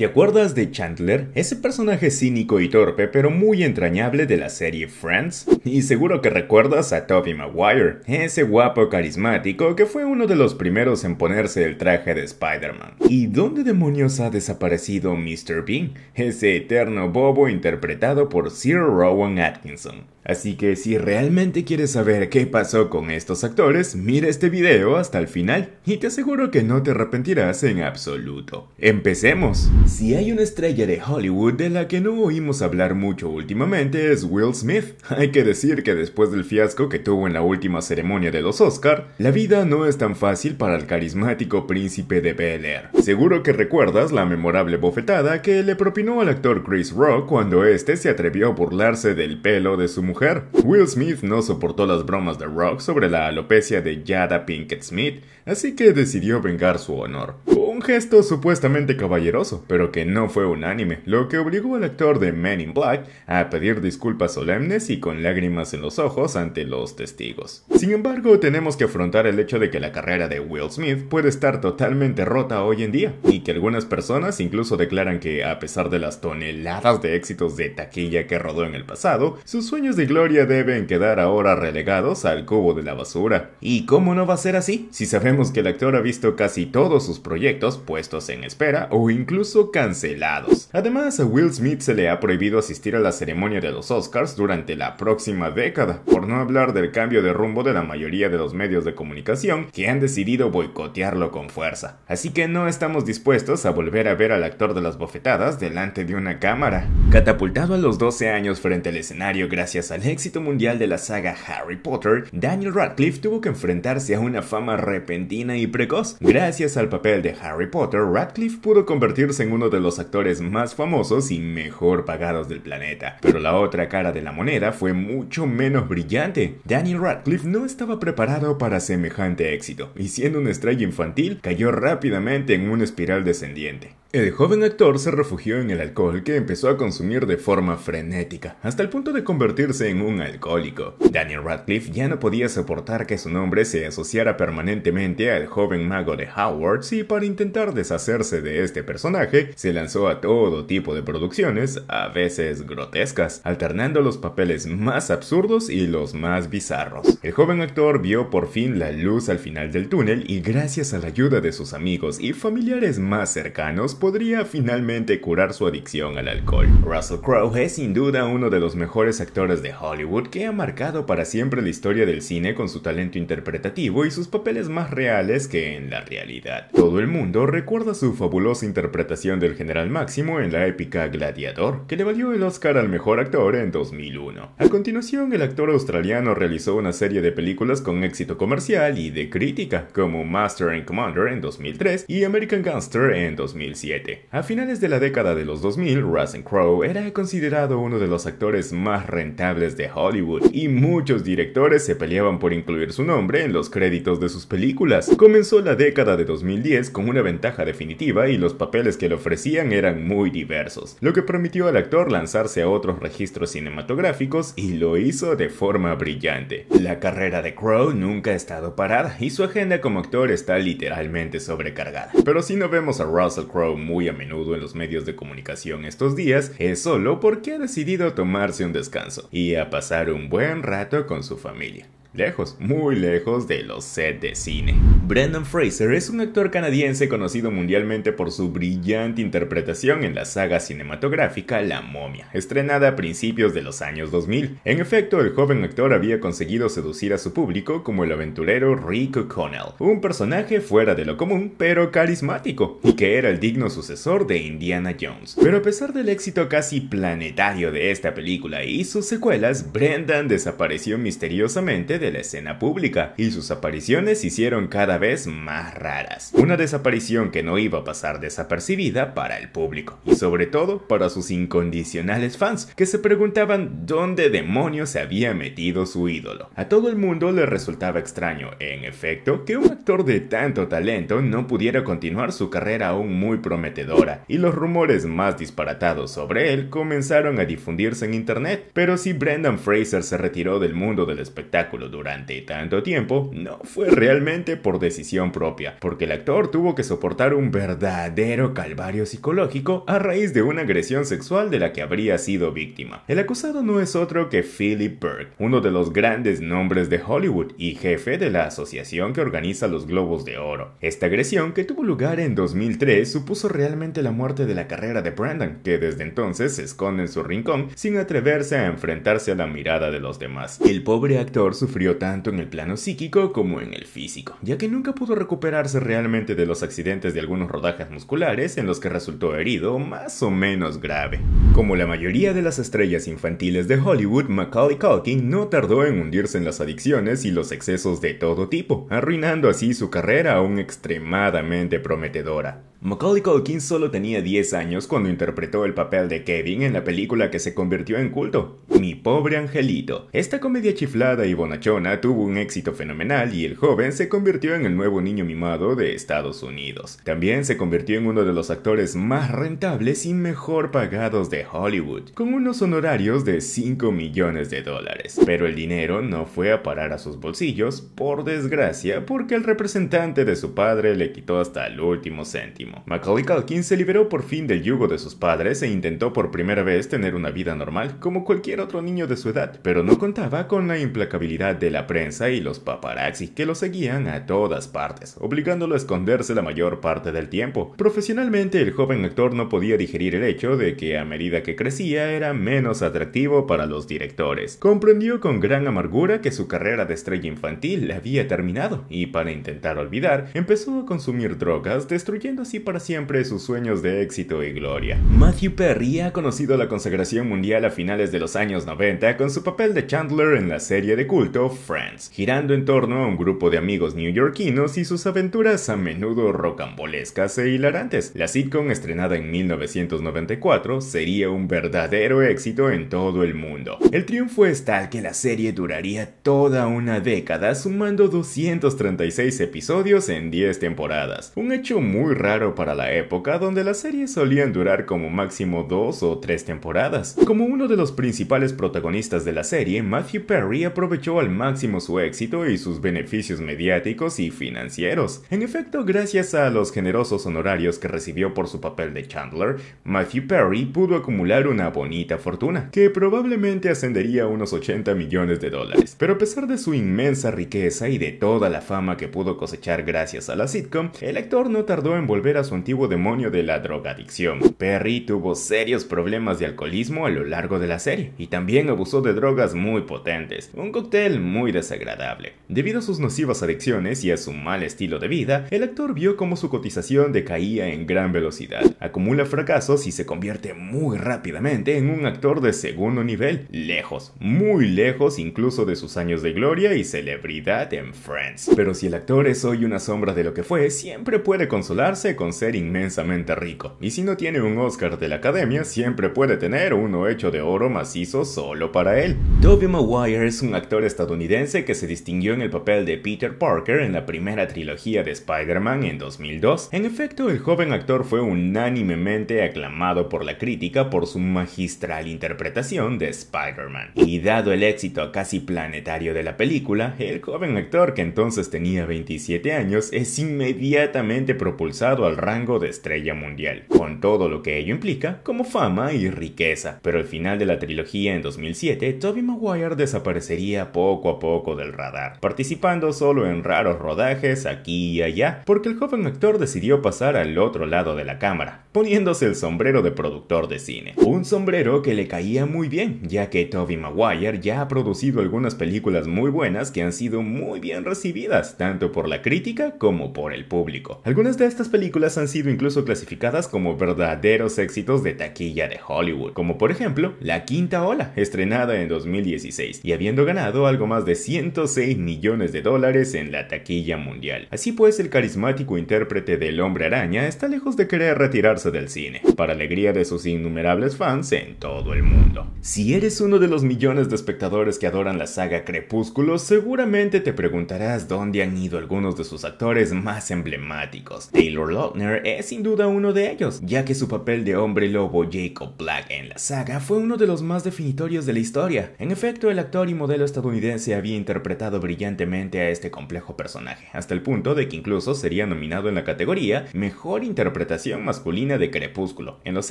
¿Te acuerdas de Chandler? Ese personaje cínico y torpe, pero muy entrañable de la serie Friends. Y seguro que recuerdas a Toby Maguire, ese guapo carismático que fue uno de los primeros en ponerse el traje de Spider-Man. ¿Y dónde demonios ha desaparecido Mr. Bean? Ese eterno bobo interpretado por Sir Rowan Atkinson. Así que si realmente quieres saber qué pasó con estos actores, mira este video hasta el final y te aseguro que no te arrepentirás en absoluto. ¡Empecemos! Si hay una estrella de Hollywood de la que no oímos hablar mucho últimamente es Will Smith. Hay que decir que después del fiasco que tuvo en la última ceremonia de los Oscar, la vida no es tan fácil para el carismático príncipe de Bel Air. Seguro que recuerdas la memorable bofetada que le propinó al actor Chris Rock cuando este se atrevió a burlarse del pelo de su mujer. Will Smith no soportó las bromas de Rock sobre la alopecia de Yada Pinkett Smith así que decidió vengar su honor. Un gesto supuestamente caballeroso, pero que no fue unánime, lo que obligó al actor de Men in Black a pedir disculpas solemnes y con lágrimas en los ojos ante los testigos. Sin embargo, tenemos que afrontar el hecho de que la carrera de Will Smith puede estar totalmente rota hoy en día, y que algunas personas incluso declaran que, a pesar de las toneladas de éxitos de taquilla que rodó en el pasado, sus sueños de gloria deben quedar ahora relegados al cubo de la basura. ¿Y cómo no va a ser así si sabemos que el actor ha visto casi todos sus proyectos puestos en espera o incluso cancelados. Además, a Will Smith se le ha prohibido asistir a la ceremonia de los Oscars durante la próxima década, por no hablar del cambio de rumbo de la mayoría de los medios de comunicación que han decidido boicotearlo con fuerza. Así que no estamos dispuestos a volver a ver al actor de las bofetadas delante de una cámara. Catapultado a los 12 años frente al escenario gracias al éxito mundial de la saga Harry Potter, Daniel Radcliffe tuvo que enfrentarse a una fama repentina y precoz. Gracias al papel de Harry Potter, Radcliffe pudo convertirse en uno de los actores más famosos y mejor pagados del planeta. Pero la otra cara de la moneda fue mucho menos brillante. Daniel Radcliffe no estaba preparado para semejante éxito, y siendo una estrella infantil, cayó rápidamente en una espiral descendiente. El joven actor se refugió en el alcohol que empezó a consumir de forma frenética, hasta el punto de convertirse en un alcohólico. Daniel Radcliffe ya no podía soportar que su nombre se asociara permanentemente al joven mago de Howard, y para intentar deshacerse de este personaje, se lanzó a todo tipo de producciones, a veces grotescas, alternando los papeles más absurdos y los más bizarros. El joven actor vio por fin la luz al final del túnel y gracias a la ayuda de sus amigos y familiares más cercanos, podría finalmente curar su adicción al alcohol. Russell Crowe es sin duda uno de los mejores actores de Hollywood que ha marcado para siempre la historia del cine con su talento interpretativo y sus papeles más reales que en la realidad. Todo el mundo recuerda su fabulosa interpretación del general Máximo en la épica Gladiador, que le valió el Oscar al mejor actor en 2001. A continuación, el actor australiano realizó una serie de películas con éxito comercial y de crítica, como Master and Commander en 2003 y American Gangster en 2007. A finales de la década de los 2000, Russell Crowe era considerado uno de los actores más rentables de Hollywood y muchos directores se peleaban por incluir su nombre en los créditos de sus películas. Comenzó la década de 2010 con una ventaja definitiva y los papeles que le ofrecían eran muy diversos, lo que permitió al actor lanzarse a otros registros cinematográficos y lo hizo de forma brillante. La carrera de Crowe nunca ha estado parada y su agenda como actor está literalmente sobrecargada. Pero si no vemos a Russell Crowe muy a menudo en los medios de comunicación estos días es solo porque ha decidido tomarse un descanso y a pasar un buen rato con su familia. Lejos, muy lejos de los sets de cine. Brendan Fraser es un actor canadiense conocido mundialmente por su brillante interpretación en la saga cinematográfica La momia, estrenada a principios de los años 2000. En efecto, el joven actor había conseguido seducir a su público como el aventurero Rick Connell, un personaje fuera de lo común pero carismático, y que era el digno sucesor de Indiana Jones. Pero a pesar del éxito casi planetario de esta película y sus secuelas, Brendan desapareció misteriosamente de la escena pública y sus apariciones se hicieron cada vez más raras. Una desaparición que no iba a pasar desapercibida para el público y sobre todo para sus incondicionales fans que se preguntaban dónde demonios se había metido su ídolo. A todo el mundo le resultaba extraño, en efecto, que un actor de tanto talento no pudiera continuar su carrera aún muy prometedora y los rumores más disparatados sobre él comenzaron a difundirse en internet. Pero si Brendan Fraser se retiró del mundo del espectáculo durante tanto tiempo no fue realmente por decisión propia, porque el actor tuvo que soportar un verdadero calvario psicológico a raíz de una agresión sexual de la que habría sido víctima. El acusado no es otro que Philip Burke, uno de los grandes nombres de Hollywood y jefe de la asociación que organiza los Globos de Oro. Esta agresión, que tuvo lugar en 2003, supuso realmente la muerte de la carrera de Brandon, que desde entonces se esconde en su rincón sin atreverse a enfrentarse a la mirada de los demás. El pobre actor sufrió tanto en el plano psíquico como en el físico, ya que nunca pudo recuperarse realmente de los accidentes de algunos rodajes musculares en los que resultó herido más o menos grave. Como la mayoría de las estrellas infantiles de Hollywood, Macaulay Culkin no tardó en hundirse en las adicciones y los excesos de todo tipo, arruinando así su carrera aún extremadamente prometedora. Macaulay Culkin solo tenía 10 años cuando interpretó el papel de Kevin en la película que se convirtió en culto, Mi pobre angelito. Esta comedia chiflada y bonachona tuvo un éxito fenomenal y el joven se convirtió en el nuevo niño mimado de Estados Unidos. También se convirtió en uno de los actores más rentables y mejor pagados de Hollywood, con unos honorarios de 5 millones de dólares. Pero el dinero no fue a parar a sus bolsillos, por desgracia, porque el representante de su padre le quitó hasta el último céntimo último. Macaulay se liberó por fin del yugo de sus padres e intentó por primera vez tener una vida normal como cualquier otro niño de su edad, pero no contaba con la implacabilidad de la prensa y los paparazzi que lo seguían a todas partes, obligándolo a esconderse la mayor parte del tiempo. Profesionalmente, el joven actor no podía digerir el hecho de que a medida que crecía era menos atractivo para los directores. Comprendió con gran amargura que su carrera de estrella infantil la había terminado y para intentar olvidar, empezó a consumir drogas, destruyendo así para siempre sus sueños de éxito y gloria. Matthew Perry ha conocido la consagración mundial a finales de los años 90 con su papel de Chandler en la serie de culto Friends, girando en torno a un grupo de amigos neoyorquinos y sus aventuras a menudo rocambolescas e hilarantes. La sitcom estrenada en 1994 sería un verdadero éxito en todo el mundo. El triunfo es tal que la serie duraría toda una década sumando 236 episodios en 10 temporadas, un hecho muy raro para la época donde las series solían durar como máximo dos o tres temporadas. Como uno de los principales protagonistas de la serie, Matthew Perry aprovechó al máximo su éxito y sus beneficios mediáticos y financieros. En efecto, gracias a los generosos honorarios que recibió por su papel de Chandler, Matthew Perry pudo acumular una bonita fortuna, que probablemente ascendería a unos 80 millones de dólares. Pero a pesar de su inmensa riqueza y de toda la fama que pudo cosechar gracias a la sitcom, el actor no tardó en volver a su antiguo demonio de la drogadicción. Perry tuvo serios problemas de alcoholismo a lo largo de la serie y también abusó de drogas muy potentes, un cóctel muy desagradable. Debido a sus nocivas adicciones y a su mal estilo de vida, el actor vio cómo su cotización decaía en gran velocidad. Acumula fracasos y se convierte muy rápidamente en un actor de segundo nivel, lejos, muy lejos incluso de sus años de gloria y celebridad en Friends. Pero si el actor es hoy una sombra de lo que fue, siempre puede consolarse con ser inmensamente rico. Y si no tiene un Oscar de la Academia, siempre puede tener uno hecho de oro macizo solo para él. Tobey Maguire es un actor estadounidense que se distinguió en el papel de Peter Parker en la primera trilogía de Spider-Man en 2002. En efecto, el joven actor fue unánimemente aclamado por la crítica por su magistral interpretación de Spider-Man. Y dado el éxito casi planetario de la película, el joven actor que entonces tenía 27 años es inmediatamente propulsado al rango de estrella mundial, con todo lo que ello implica como fama y riqueza. Pero al final de la trilogía en 2007, Tobey Maguire desaparecería poco a poco del radar, participando solo en raros rodajes aquí y allá, porque el joven actor decidió pasar al otro lado de la cámara, poniéndose el sombrero de productor de cine. Un sombrero que le caía muy bien, ya que Tobey Maguire ya ha producido algunas películas muy buenas que han sido muy bien recibidas, tanto por la crítica como por el público. Algunas de estas películas han sido incluso clasificadas como verdaderos éxitos de taquilla de Hollywood, como por ejemplo La Quinta Ola, estrenada en 2016, y habiendo ganado algo más de 106 millones de dólares en la taquilla mundial. Así pues, el carismático intérprete del hombre araña está lejos de querer retirarse del cine, para alegría de sus innumerables fans en todo el mundo. Si eres uno de los millones de espectadores que adoran la saga Crepúsculo, seguramente te preguntarás dónde han ido algunos de sus actores más emblemáticos. Taylor Love, es sin duda uno de ellos, ya que su papel de hombre lobo Jacob Black en la saga fue uno de los más definitorios de la historia. En efecto, el actor y modelo estadounidense había interpretado brillantemente a este complejo personaje, hasta el punto de que incluso sería nominado en la categoría Mejor Interpretación Masculina de Crepúsculo en los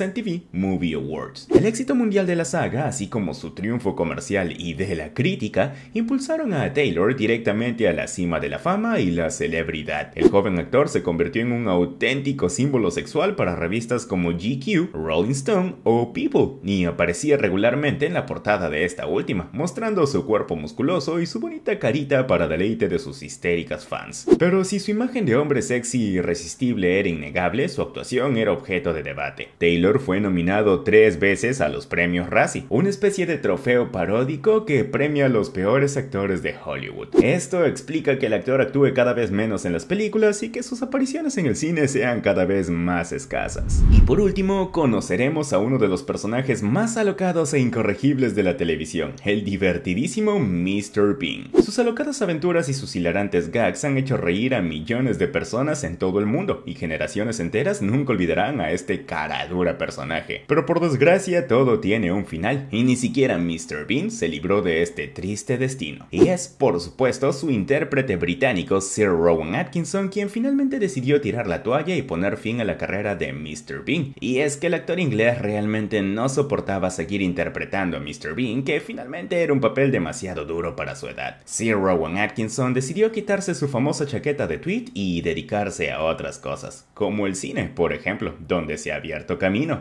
MTV Movie Awards. El éxito mundial de la saga, así como su triunfo comercial y de la crítica, impulsaron a Taylor directamente a la cima de la fama y la celebridad. El joven actor se convirtió en un auténtico símbolo sexual para revistas como GQ, Rolling Stone o People, ni aparecía regularmente en la portada de esta última, mostrando su cuerpo musculoso y su bonita carita para deleite de sus histéricas fans. Pero si su imagen de hombre sexy e irresistible era innegable, su actuación era objeto de debate. Taylor fue nominado tres veces a los premios Razzie, una especie de trofeo paródico que premia a los peores actores de Hollywood. Esto explica que el actor actúe cada vez menos en las películas y que sus apariciones en el cine se sean cada vez más escasas. Y por último, conoceremos a uno de los personajes más alocados e incorregibles de la televisión, el divertidísimo Mr. Bean. Sus alocadas aventuras y sus hilarantes gags han hecho reír a millones de personas en todo el mundo y generaciones enteras nunca olvidarán a este caradura personaje. Pero por desgracia todo tiene un final y ni siquiera Mr. Bean se libró de este triste destino. Y es por supuesto su intérprete británico Sir Rowan Atkinson quien finalmente decidió tirar la toalla y poner fin a la carrera de Mr. Bean. Y es que el actor inglés realmente no soportaba seguir interpretando a Mr. Bean, que finalmente era un papel demasiado duro para su edad. Sir Rowan Atkinson decidió quitarse su famosa chaqueta de tweet y dedicarse a otras cosas, como el cine, por ejemplo, donde se ha abierto camino.